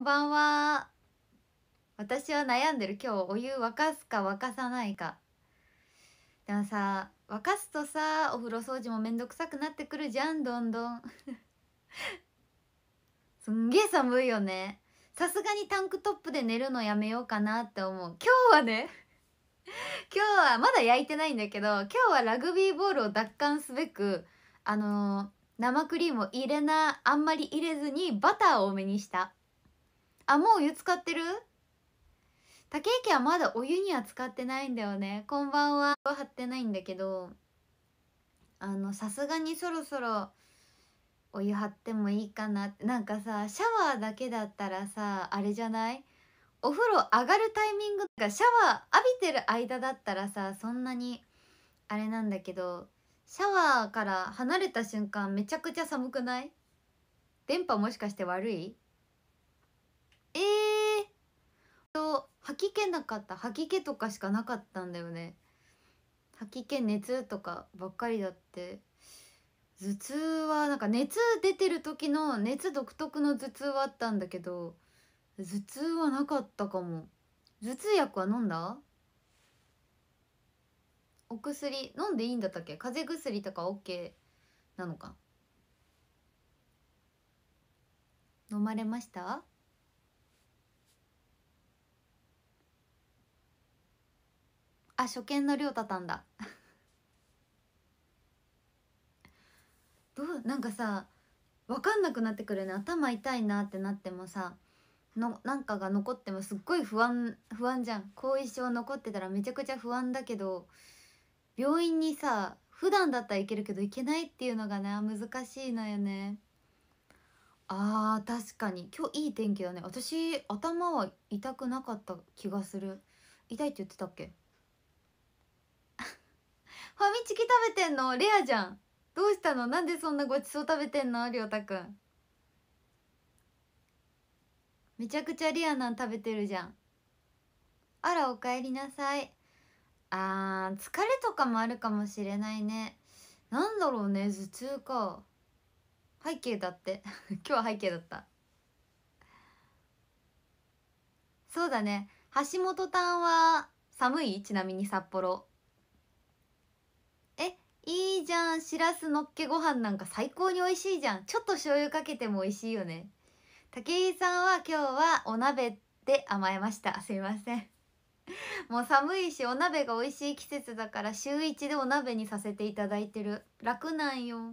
こんばんは私は悩んでる今日お湯沸かすか沸かさないかでもさ沸かすとさお風呂掃除もめんどくさくなってくるじゃんどんどん すんげえ寒いよねさすがにタンクトップで寝るのやめようかなって思う今日はね 今日はまだ焼いてないんだけど今日はラグビーボールを奪還すべくあのー、生クリームを入れなあんまり入れずにバターを多めにしたあもうお湯使ってる竹池はまだお湯には使ってないんだよねこんばんは貼ってないんだけどあのさすがにそろそろお湯張ってもいいかななんかさシャワーだけだったらさあれじゃないお風呂上がるタイミングがシャワー浴びてる間だったらさそんなにあれなんだけどシャワーから離れた瞬間めちゃくちゃ寒くない電波もしかして悪いえーと吐き気なかった吐き気とかしかなかったんだよね吐き気熱とかばっかりだって頭痛はなんか熱出てる時の熱独特の頭痛はあったんだけど頭痛はなかったかも頭痛薬は飲んだお薬飲んでいいんだったっけ風邪薬とか OK なのか飲まれました初見のりょたたんだ どうなんかさ分かんなくなってくるね頭痛いなってなってもさのなんかが残ってもすっごい不安不安じゃん後遺症残ってたらめちゃくちゃ不安だけど病院にさ普段だったらいけるけどいけないっていうのがね難しいのよねあー確かに今日いい天気だね私頭は痛くなかった気がする痛いって言ってたっけファミチキ食べてんのレアじゃんどうしたのなんでそんなごちそう食べてんのりょうたくんめちゃくちゃレアなん食べてるじゃんあらおかえりなさいあー疲れとかもあるかもしれないねなんだろうね頭痛か背景だって 今日は背景だったそうだね橋本たんは寒いちなみに札幌いいじゃんしらすのっけご飯なんか最高に美味しいじゃんちょっと醤油かけても美味しいよね武井さんは今日はお鍋で甘えましたすいません もう寒いしお鍋が美味しい季節だから週1でお鍋にさせていただいてる楽なんよ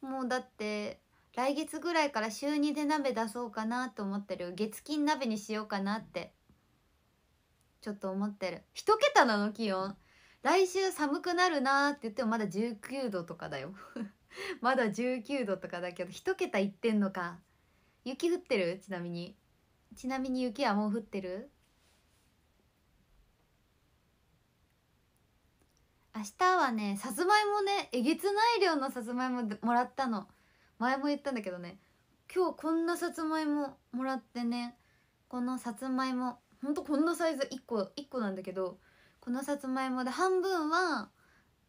もうだって来月ぐらいから週2で鍋出そうかなと思ってる月金鍋にしようかなってちょっと思ってる1桁なの気温来週寒くなるなって言ってもまだ19度とかだよ まだ19度とかだけど1桁いってんのか雪降ってるちなみにちなみに雪はもう降ってる明日はねさつまいもねえげつない量のさつまいももらったの前も言ったんだけどね今日こんなさつまいももらってねこのさつまいもほんとこんなサイズ1個1個なんだけどこのさつまいもで半分は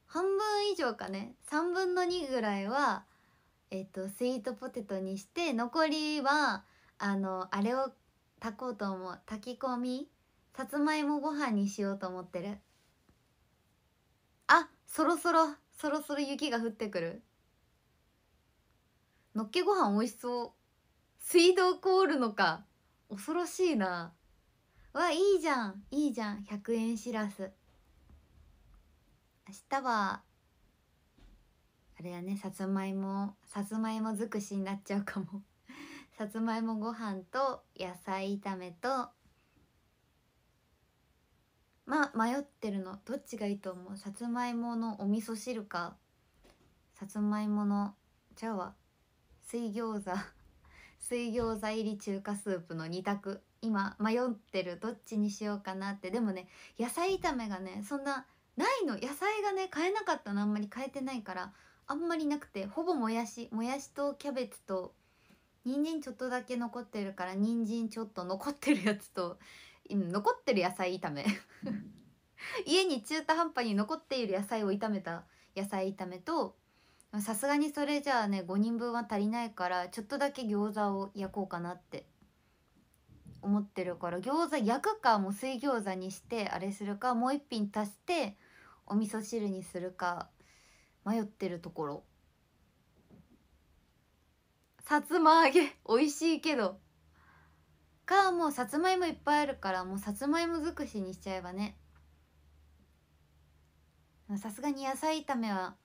半分以上かね3分の2ぐらいはえっとスイートポテトにして残りはあのあれを炊こうと思う炊き込みさつまいもご飯にしようと思ってるあそろそろそろそろ雪が降ってくるのっけご飯美味しそう水道凍るのか恐ろしいなわいいじゃんいいじゃん100円しらす明日はあれやねさつまいもさつまいも尽くしになっちゃうかも さつまいもご飯と野菜炒めとまあ迷ってるのどっちがいいと思うさつまいものお味噌汁かさつまいものじゃうわ水餃子 水餃子入り中華スープの2択今迷ってるどっちにしようかなってでもね野菜炒めがねそんなないの野菜がね買えなかったのあんまり買えてないからあんまりなくてほぼもやしもやしとキャベツと人参ちょっとだけ残ってるから人参ちょっと残ってるやつと、残ってる野菜炒め 家に中途半端に残っている野菜を炒めた野菜炒めとさすがにそれじゃあね5人分は足りないからちょっとだけ餃子を焼こうかなって思ってるから餃子焼くかもう水餃子にしてあれするかもう一品足してお味噌汁にするか迷ってるところさつま揚げ美味しいけどかもうさつまいもいっぱいあるからもうさつまいも尽くしにしちゃえばねさすがに野菜炒めは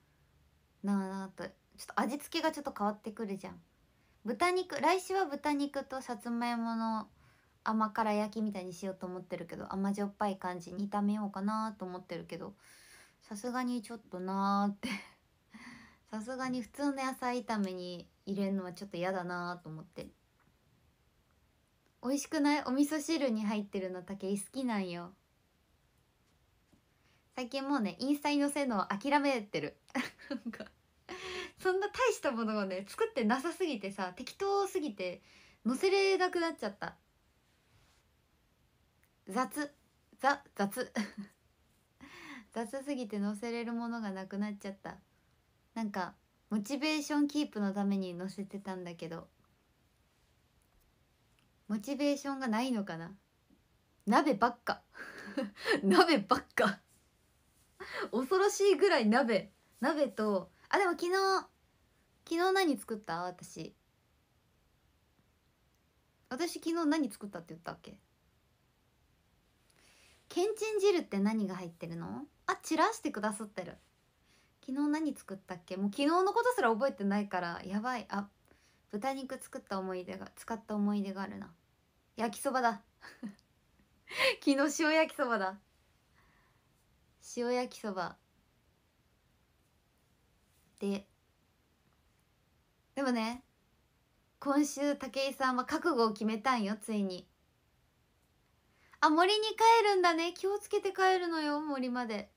なあなあとちょっと味付けがちょっと変わってくるじゃん豚肉来週は豚肉とさつまいもの甘辛焼きみたいにしようと思ってるけど甘じょっぱい感じに炒めようかなと思ってるけどさすがにちょっとなーって さすがに普通の野菜炒めに入れるのはちょっと嫌だなーと思って美味しくないお味噌汁に入ってるの竹井好きなんよ最近もうねインスタに載せるのを諦めてる なんかそんな大したものをね作ってなさすぎてさ適当すぎて載せれなくなっちゃった雑雑雑 雑すぎて載せれるものがなくなっちゃったなんかモチベーションキープのために載せてたんだけどモチベーションがないのかな鍋ばっか 鍋ばっか恐ろしいぐらい鍋鍋とあでも昨日昨日何作った私私昨日何作ったって言ったっけけんちん汁って何が入ってるのあ散らしてくださってる昨日何作ったっけもう昨日のことすら覚えてないからやばいあ豚肉作った思い出が使った思い出があるな焼きそばだ 昨日塩焼きそばだ塩焼きそばででもね今週武井さんは覚悟を決めたんよついにあ森に帰るんだね気をつけて帰るのよ森まで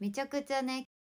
めちゃくちゃね